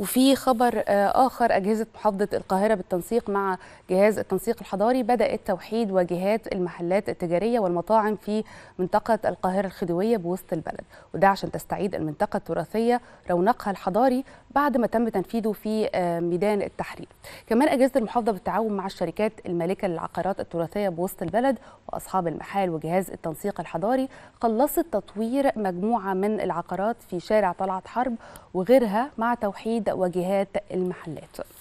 وفي خبر آه، آخر أجهزة محافظة القاهرة بالتنسيق مع جهاز التنسيق الحضاري بدأت توحيد واجهات المحلات التجارية والمطاعم في منطقة القاهرة الخديوية بوسط البلد وده عشان تستعيد المنطقة التراثية رونقها الحضاري بعد ما تم تنفيذه في آه، ميدان التحرير كمان أجهزة المحافظة بالتعاون مع الشركات المالكة للعقارات التراثية بوسط البلد وأصحاب المحال وجهاز التنسيق الحضاري خلصت تطوير مجموعة من العقارات في شارع طلعت حرب وغيرها مع توحيد واجهات المحلات